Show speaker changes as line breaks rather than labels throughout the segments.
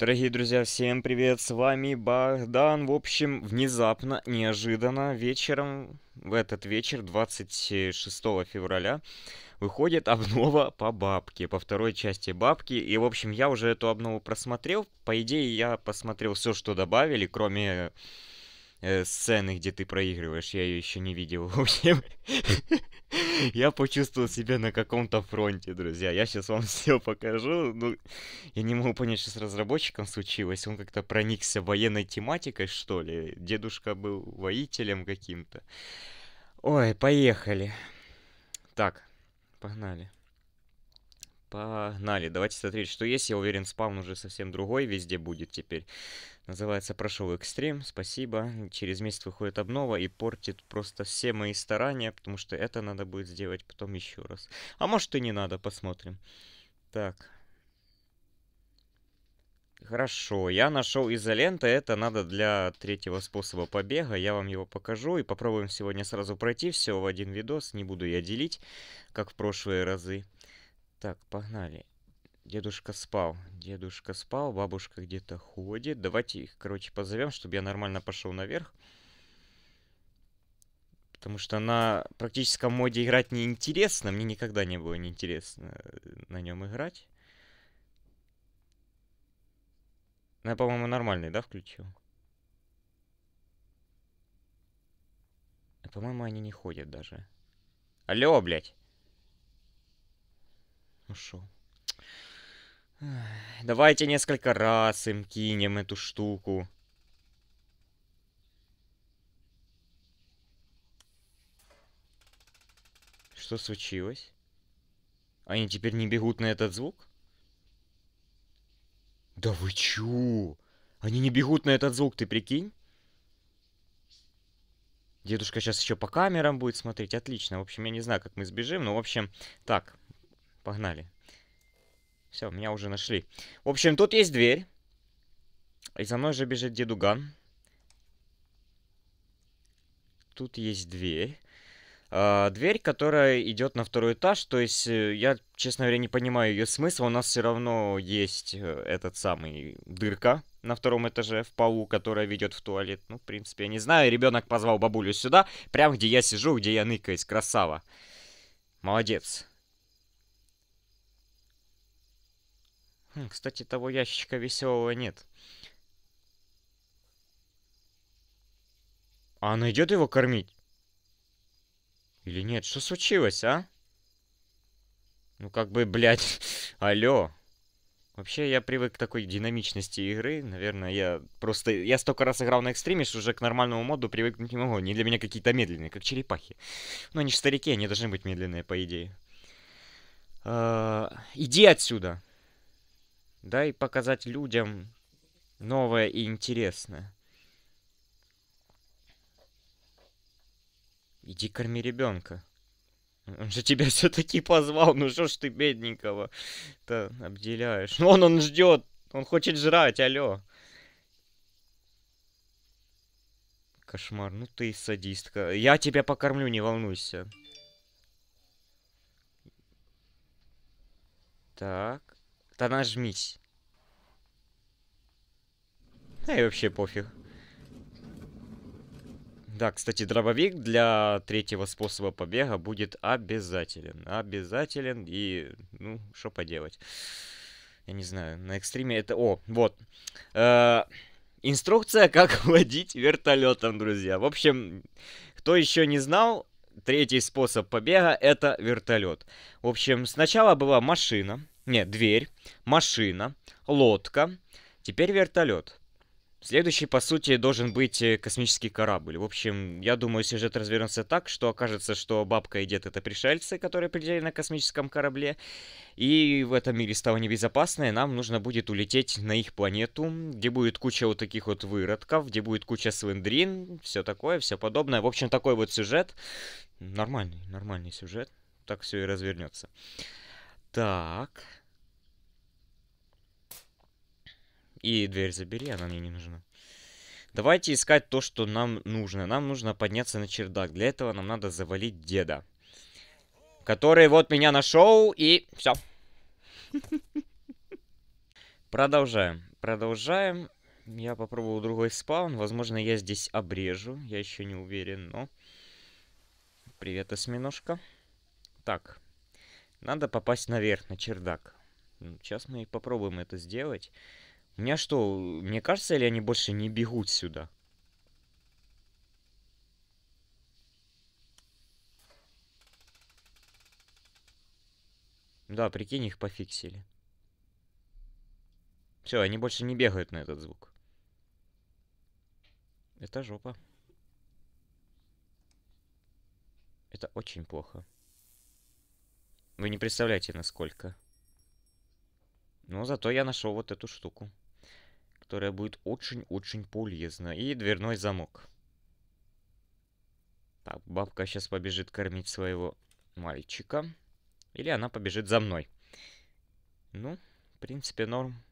Дорогие друзья, всем привет, с вами Богдан. В общем, внезапно, неожиданно, вечером, в этот вечер, 26 февраля, выходит обнова по бабке, по второй части бабки. И, в общем, я уже эту обнову просмотрел. По идее, я посмотрел все, что добавили, кроме Э, сцены, где ты проигрываешь, я ее еще не видел. В общем, я почувствовал себя на каком-то фронте, друзья. Я сейчас вам все покажу. Ну, я не могу понять, что с разработчиком случилось. Он как-то проникся военной тематикой, что ли. Дедушка был воителем каким-то. Ой, поехали. Так, погнали. Погнали, давайте смотреть, что есть. Я уверен, спаун уже совсем другой везде будет теперь. Называется «Прошел экстрим», спасибо. Через месяц выходит обнова и портит просто все мои старания, потому что это надо будет сделать потом еще раз. А может и не надо, посмотрим. Так. Хорошо, я нашел изолента, это надо для третьего способа побега, я вам его покажу и попробуем сегодня сразу пройти все в один видос, не буду я делить, как в прошлые разы. Так, погнали. Дедушка спал. Дедушка спал, бабушка где-то ходит. Давайте их, короче, позовем, чтобы я нормально пошел наверх. Потому что на практическом моде играть неинтересно. Мне никогда не было неинтересно э, на нем играть. Ну, я, по-моему, нормальный, да, включил? Э, по-моему, они не ходят даже. Алло, блядь. Ну шо. Давайте несколько раз им кинем эту штуку. Что случилось? Они теперь не бегут на этот звук? Да вы чё? Они не бегут на этот звук, ты прикинь? Дедушка сейчас еще по камерам будет смотреть. Отлично. В общем, я не знаю, как мы сбежим, но, в общем, так. Погнали. Все, меня уже нашли. В общем, тут есть дверь. И за мной же бежит дедуган. Тут есть дверь. А, дверь, которая идет на второй этаж. То есть, э, я, честно говоря, не понимаю ее смысла. У нас все равно есть э, этот самый дырка на втором этаже в полу, которая ведет в туалет. Ну, в принципе, я не знаю. Ребенок позвал бабулю сюда, прям где я сижу, где я ныкаюсь. Красава. Молодец. Хм, кстати, того ящичка веселого нет. А она идет его кормить? Или нет? Что случилось, а? Ну как бы, блядь, алё. Вообще, я привык к такой динамичности игры. Наверное, я просто... Я столько раз играл на экстриме, что уже к нормальному моду привыкнуть не могу. Они для меня какие-то медленные, как черепахи. Но ну, они же старики, они должны быть медленные, по идее. А, иди отсюда! да и показать людям новое и интересное. Иди корми ребенка. Он же тебя все-таки позвал. Ну что ж ты бедненького-то обделяешь? Вон ну он ждет. Он хочет жрать, алло. Кошмар, ну ты садистка. Я тебя покормлю, не волнуйся. Так. Да нажмись. Да и вообще пофиг. Да, кстати, дробовик для третьего способа побега будет обязателен. Обязателен и... Ну, что поделать. Я не знаю, на экстриме это... О, вот. Э -э инструкция, как водить вертолетом, друзья. В общем, кто еще не знал, третий способ побега это вертолет. В общем, сначала была машина. Нет, дверь, машина, лодка, теперь вертолет. Следующий, по сути, должен быть э, космический корабль. В общем, я думаю, сюжет развернется так, что окажется, что бабка и дед это пришельцы, которые прилетели на космическом корабле. И в этом мире стало небезопасно, и нам нужно будет улететь на их планету, где будет куча вот таких вот выродков, где будет куча свиндрин, все такое, все подобное. В общем, такой вот сюжет. Нормальный, нормальный сюжет. Так все и развернется. Так. И дверь забери, она мне не нужна. Давайте искать то, что нам нужно. Нам нужно подняться на чердак. Для этого нам надо завалить деда. Который вот меня нашел, и все. Продолжаем. Продолжаем. Я попробовал другой спаун. Возможно, я здесь обрежу. Я еще не уверен, но... Привет, осьминожка. Так. Надо попасть наверх, на чердак. Сейчас мы и попробуем это сделать. У меня что, мне кажется, или они больше не бегут сюда? Да, прикинь, их пофиксили. Все, они больше не бегают на этот звук. Это жопа. Это очень плохо. Вы не представляете, насколько. Но зато я нашел вот эту штуку, которая будет очень-очень полезна. И дверной замок. Так, бабка сейчас побежит кормить своего мальчика. Или она побежит за мной. Ну, в принципе, норм.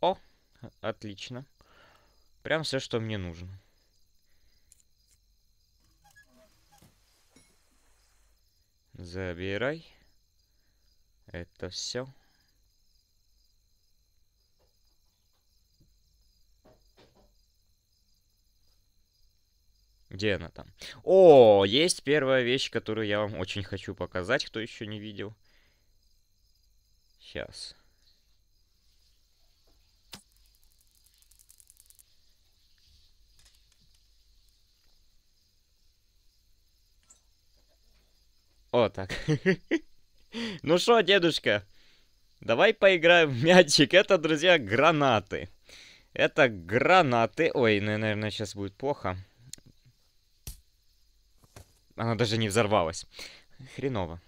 О, отлично. Прям все, что мне нужно. Забирай. Это все. Где она там? О, есть первая вещь, которую я вам очень хочу показать, кто еще не видел. Сейчас. Сейчас. О, так. Ну что, дедушка, давай поиграем в мячик. Это, друзья, гранаты. Это гранаты. Ой, наверное, сейчас будет плохо. Она даже не взорвалась. Хреново.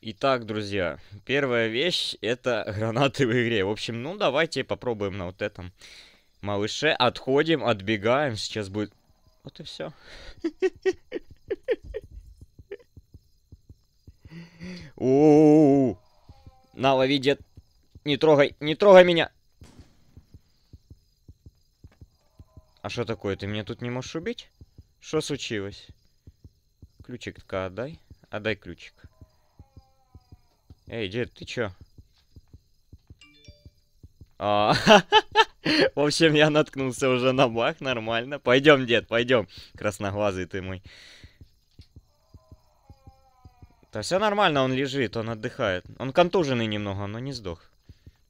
Итак, друзья, первая вещь это гранаты в игре. В общем, ну давайте попробуем на вот этом малыше. Отходим, отбегаем. Сейчас будет... Вот и все. У, На, лови, дед. Не трогай, не трогай меня. А что такое? Ты меня тут не можешь убить? Что случилось? Ключик-то отдай. Отдай ключик. Эй, дед, ты чё? А, в общем, я наткнулся уже на бах, нормально. Пойдем, дед, пойдем. Красноглазый ты мой. Да все нормально, он лежит, он отдыхает. Он контуженный немного, но не сдох.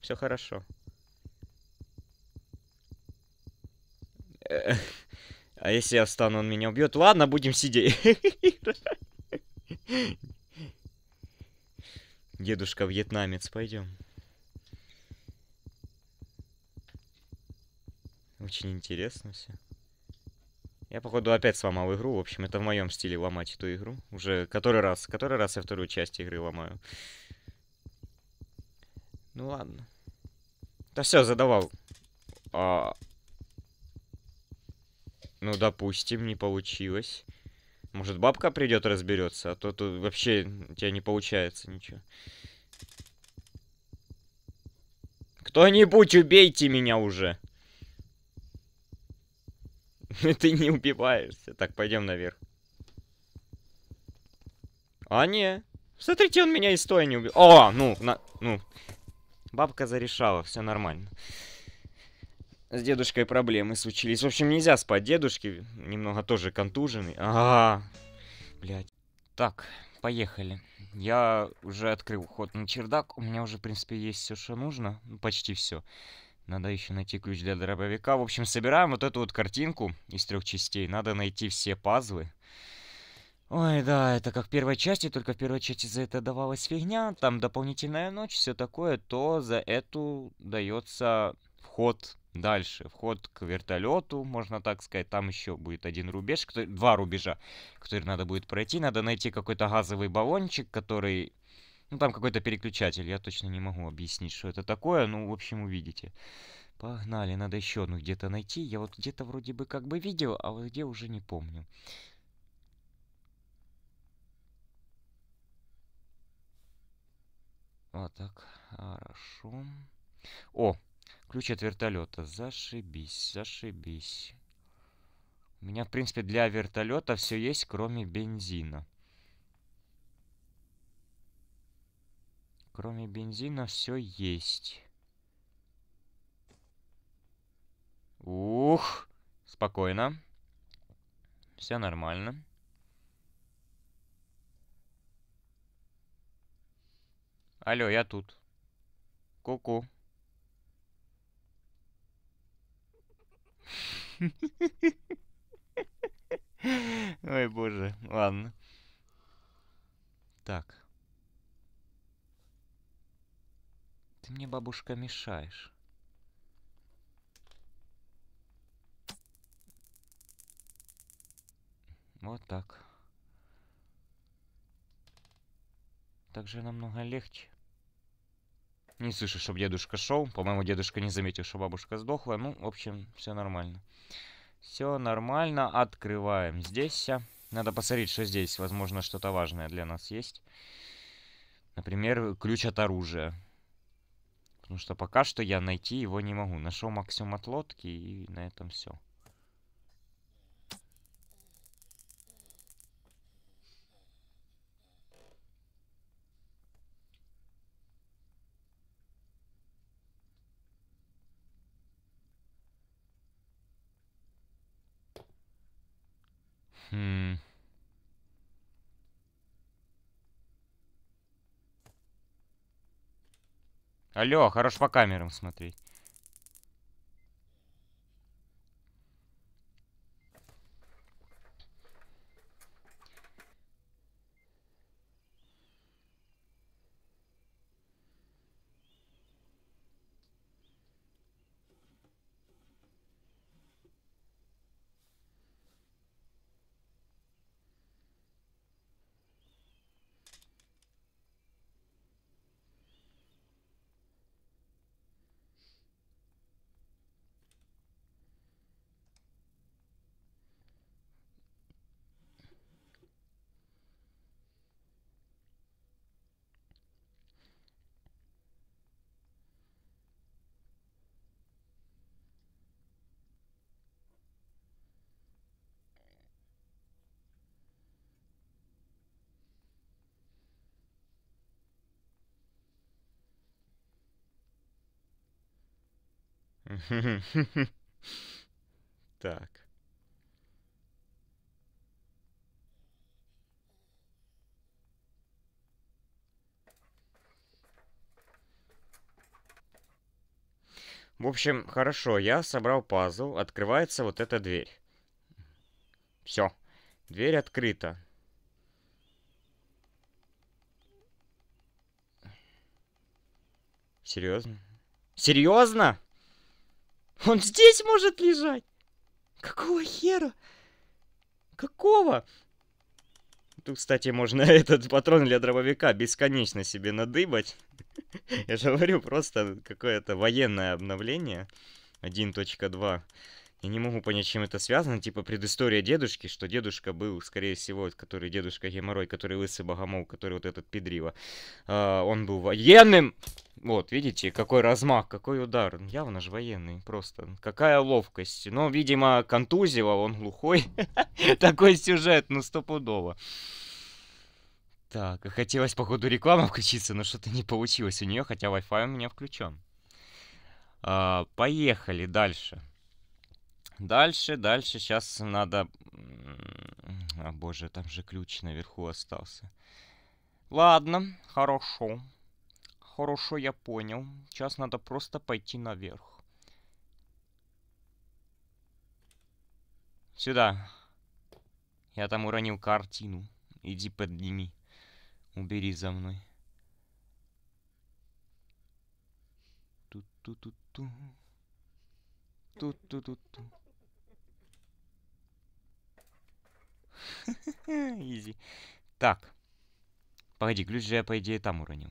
Все хорошо. Э, а если я встану, он меня убьет? Ладно, будем сидеть. Дедушка вьетнамец, пойдем. Очень интересно все. Я, походу, опять сломал игру. В общем, это в моем стиле ломать эту игру. Уже который раз. Который раз я вторую часть игры ломаю. Ну ладно. Да все, задавал. А... Ну, допустим, не получилось. Может, бабка придет разберется, а то тут вообще у тебя не получается ничего. Кто-нибудь убейте меня уже. Ты не убиваешься. Так, пойдем наверх. А, не. Смотрите, он меня и стоя не убил. О, ну, на... ну. Бабка зарешала, все нормально. С дедушкой проблемы случились. В общем, нельзя спать. Дедушки немного тоже контужены. А, Блять. Так, поехали. Я уже открыл ход на чердак. У меня уже, в принципе, есть все, что нужно. Ну, почти все. Надо еще найти ключ для дробовика. В общем, собираем вот эту вот картинку из трех частей. Надо найти все пазлы. Ой, да, это как в первой части, только в первой части за это давалась фигня, там дополнительная ночь, все такое, то за эту дается вход дальше, вход к вертолету, можно так сказать, там еще будет один рубеж, который, два рубежа, которые надо будет пройти, надо найти какой-то газовый баллончик, который ну, там какой-то переключатель, я точно не могу объяснить, что это такое, ну, в общем, увидите. Погнали, надо еще одну где-то найти. Я вот где-то вроде бы как бы видел, а вот где уже не помню. Вот а, так, хорошо. О, ключ от вертолета. Зашибись, зашибись. У меня, в принципе, для вертолета все есть, кроме бензина. Кроме бензина все есть. Ух! Спокойно. Все нормально. Алло, я тут. Ку-ку. Ой, боже, ладно. Так. Ты мне, бабушка, мешаешь. Вот так. Так же намного легче. Не слышу, чтобы дедушка шел. По-моему, дедушка не заметил, что бабушка сдохла. Ну, в общем, все нормально. Все нормально. Открываем здесь. Надо посмотреть, что здесь. Возможно, что-то важное для нас есть. Например, ключ от оружия. Потому что пока что я найти его не могу. Нашел максимум от лодки и на этом все. Hmm. Хм. Алло, хорош по камерам смотреть. Так. В общем, хорошо, я собрал пазл, открывается вот эта дверь. Все, дверь открыта. Серьезно? Серьезно? Он здесь может лежать? Какого хера? Какого? Тут, кстати, можно этот патрон для дробовика бесконечно себе надыбать. Я же говорю, просто какое-то военное обновление. 1.2. Я не могу понять, чем это связано. Типа предыстория дедушки, что дедушка был, скорее всего, который дедушка геморрой, который лысый богомол, который вот этот педрила. Э, а, он был военным! Вот, видите, какой размах, какой удар. Явно же военный, просто. Какая ловкость. Но, видимо, контузило, он глухой. Такой сюжет, ну, стопудово. Так, хотелось, походу, реклама включиться, но что-то не получилось у нее, хотя Wi-Fi у меня включен. А, поехали дальше дальше, дальше. Сейчас надо... О, а, боже, там же ключ наверху остался. Ладно, хорошо. Хорошо, я понял. Сейчас надо просто пойти наверх. Сюда. Я там уронил картину. Иди подними. Убери за мной. Тут-ту-ту-ту. Тут-ту-ту-ту. Изи. Так. Погоди, ключ же я, по идее, там уронил.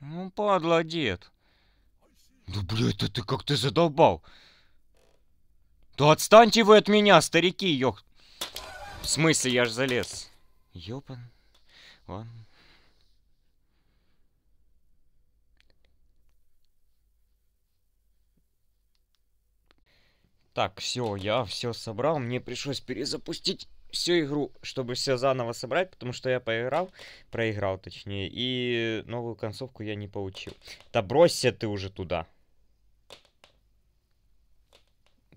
Ну, падла, дед. Ну, бля, это ты как ты задолбал. Да отстаньте вы от меня, старики, ёх. В смысле, я ж залез. Ёпан. Ладно. Так, все, я все собрал. Мне пришлось перезапустить всю игру, чтобы все заново собрать, потому что я поиграл, проиграл точнее, и новую концовку я не получил. Да бросься ты уже туда.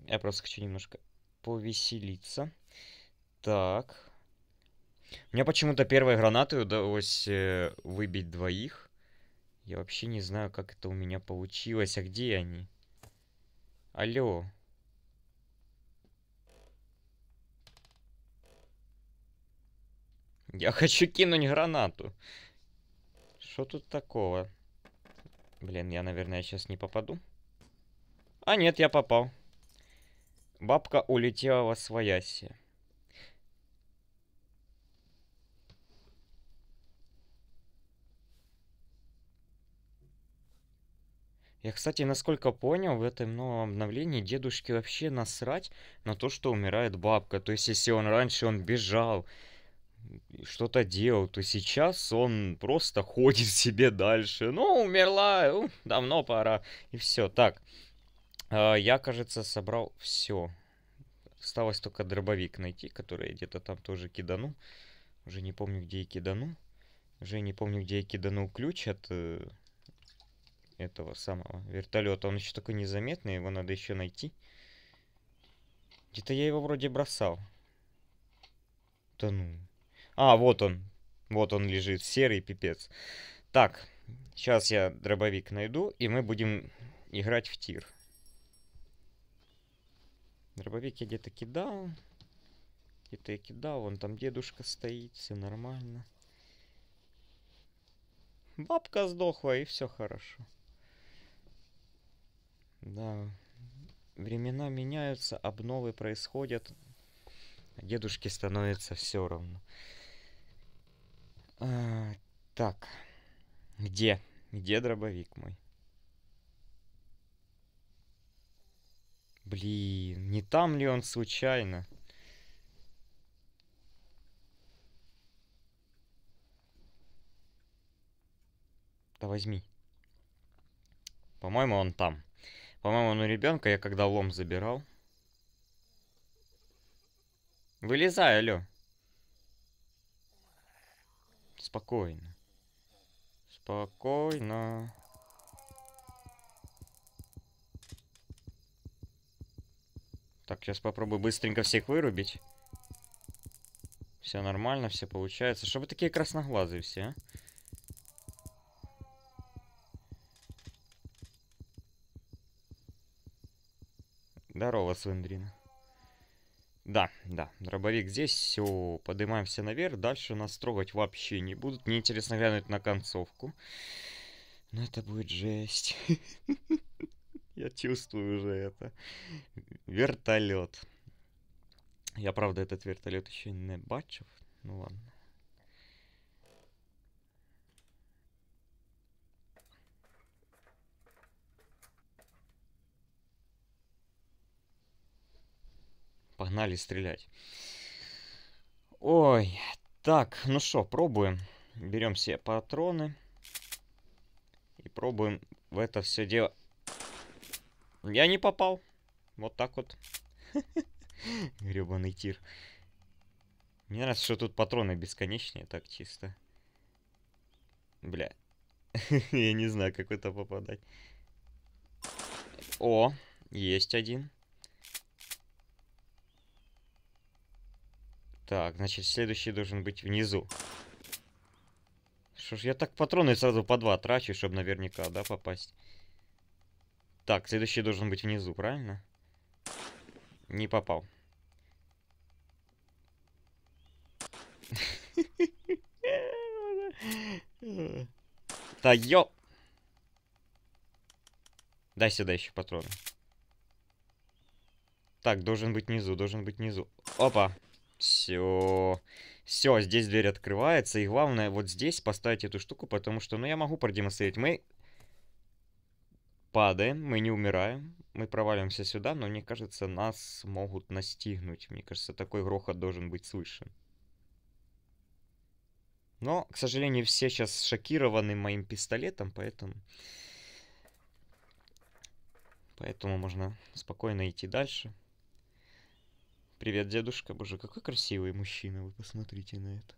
Я просто хочу немножко повеселиться. Так. Мне почему-то первой гранатой удалось э, выбить двоих. Я вообще не знаю, как это у меня получилось, а где они? Алло. Я хочу кинуть гранату. Что тут такого? Блин, я, наверное, сейчас не попаду. А нет, я попал. Бабка улетела во свояси. Я, кстати, насколько понял, в этом новом обновлении дедушке вообще насрать на то, что умирает бабка. То есть, если он раньше, он бежал, что-то делал, то сейчас он просто ходит себе дальше. Ну, умерла, давно пора. И все. Так, а, я, кажется, собрал все. Осталось только дробовик найти, который я где-то там тоже кидану. Уже не помню, где я кидану. Уже не помню, где я киданул ключ от э, этого самого вертолета. Он еще такой незаметный, его надо еще найти. Где-то я его вроде бросал. Да ну, а, вот он. Вот он лежит, серый пипец. Так, сейчас я дробовик найду, и мы будем играть в тир. Дробовик я где-то кидал. Где-то я кидал, вон там дедушка стоит, все нормально. Бабка сдохла, и все хорошо. Да. Времена меняются, обновы происходят. Дедушке становится все равно. А, так. Где? Где дробовик мой? Блин, не там ли он случайно? Да возьми. По-моему, он там. По-моему, он у ребенка, я когда лом забирал. Вылезай, алло. Спокойно. Спокойно. Так, сейчас попробую быстренько всех вырубить. Все нормально, все получается. Что вы такие красноглазые все, а? Здорово, Свендрин. Да, да, дробовик здесь, все, поднимаемся наверх, дальше нас трогать вообще не будут. Мне интересно глянуть на концовку. Но ну, это будет жесть. Я чувствую уже это. Вертолет. Я, правда, этот вертолет еще не бачив. Ну ладно. погнали стрелять. Ой, так, ну что, пробуем. Берем все патроны. И пробуем в это все дело. Я не попал. Вот так вот. Гребаный тир. Мне нравится, что тут патроны бесконечные, так чисто. Бля. Я не знаю, как это попадать. О, есть один. Так, значит, следующий должен быть внизу. Что ж, я так патроны сразу по два трачу, чтобы наверняка, да, попасть. Так, следующий должен быть внизу, правильно? Не попал. Да ёп! Дай сюда еще патроны. Так, должен быть внизу, должен быть внизу. Опа! Все. Все, здесь дверь открывается. И главное, вот здесь поставить эту штуку, потому что, ну, я могу продемонстрировать. Мы падаем, мы не умираем. Мы провалимся сюда, но мне кажется, нас могут настигнуть. Мне кажется, такой грохот должен быть слышен. Но, к сожалению, все сейчас шокированы моим пистолетом, поэтому... Поэтому можно спокойно идти дальше. Привет, дедушка. Боже, какой красивый мужчина. Вы посмотрите на это.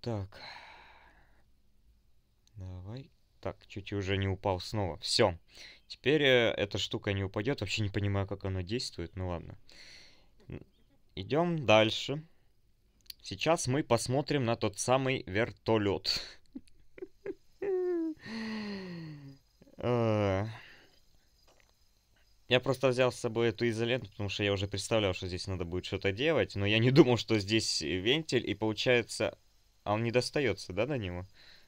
Так. Давай. Так, чуть уже не упал снова. Все. Теперь э, эта штука не упадет. Вообще не понимаю, как она действует. Ну ладно. Идем дальше. Сейчас мы посмотрим на тот самый вертолет. Э, я просто взял с собой эту изоленту, потому что я уже представлял, что здесь надо будет что-то делать, но я не думал, что здесь э, вентиль, и получается... А он не достается, да, до него?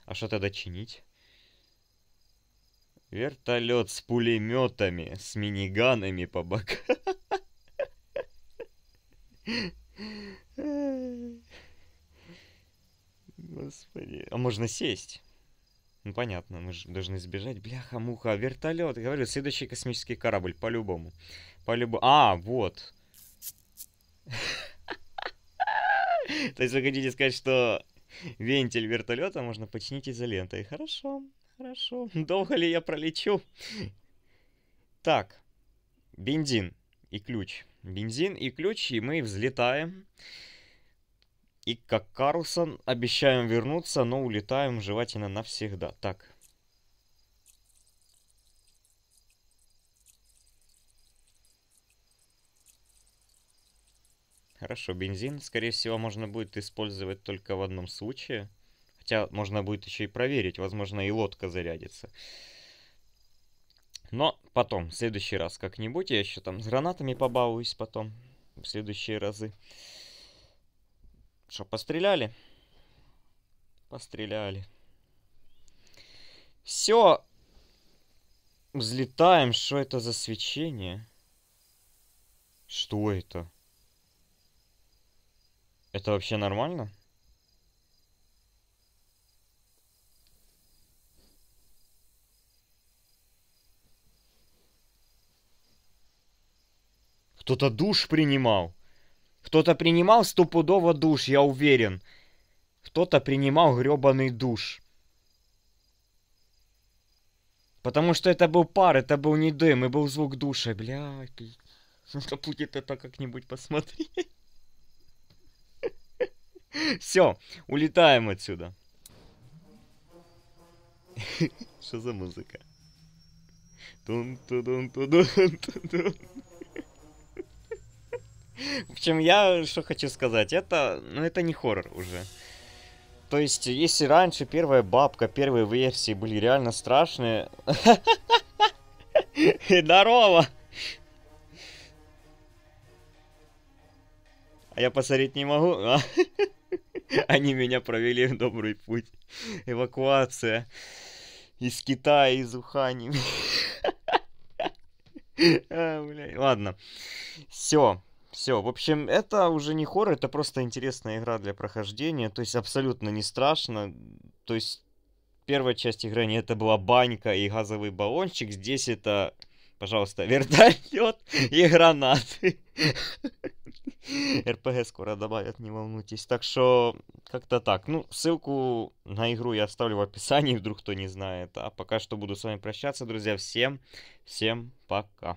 А что тогда чинить? Вертолет с пулеметами, с миниганами по бокам. Господи. А можно сесть? Ну понятно, мы же должны сбежать. Бляха-муха, вертолет. Я Говорю, следующий космический корабль, по-любому. По-любому. А, вот. То есть вы хотите сказать, что вентиль вертолета можно починить изолентой. Хорошо, хорошо. Долго ли я пролечу? Так, бензин и ключ. Бензин и ключ, и мы взлетаем. И как Карлсон, обещаем вернуться, но улетаем желательно навсегда. Так. Хорошо, бензин, скорее всего, можно будет использовать только в одном случае. Хотя можно будет еще и проверить, возможно, и лодка зарядится. Но потом, в следующий раз как-нибудь, я еще там с гранатами побалуюсь потом, в следующие разы. Что, постреляли? Постреляли. Все. Взлетаем. Что это за свечение? Что это? Это вообще нормально? Кто-то душ принимал. Кто-то принимал стопудово душ, я уверен. Кто-то принимал грёбаный душ. Потому что это был пар, это был не дым, и был звук душа, блядь. Надо будет это как-нибудь посмотреть. Все, улетаем отсюда. Что за музыка? Тун-ту-дун-ту-дун-ту-дун. В чем я что хочу сказать, это, ну, это не хоррор уже. То есть, если раньше первая бабка, первые версии были реально страшные... Здорово! А я посмотреть не могу. А? Они меня провели в добрый путь. Эвакуация из Китая, из Ухани. А, ладно. Все. Все, в общем, это уже не хоррор, это просто интересная игра для прохождения, то есть абсолютно не страшно, то есть первая часть игры не это была банька и газовый баллончик, здесь это, пожалуйста, вертолет и гранаты. РПГ скоро добавят, не волнуйтесь. Так что, как-то так. Ну, ссылку на игру я оставлю в описании, вдруг кто не знает. А пока что буду с вами прощаться, друзья. Всем, всем пока.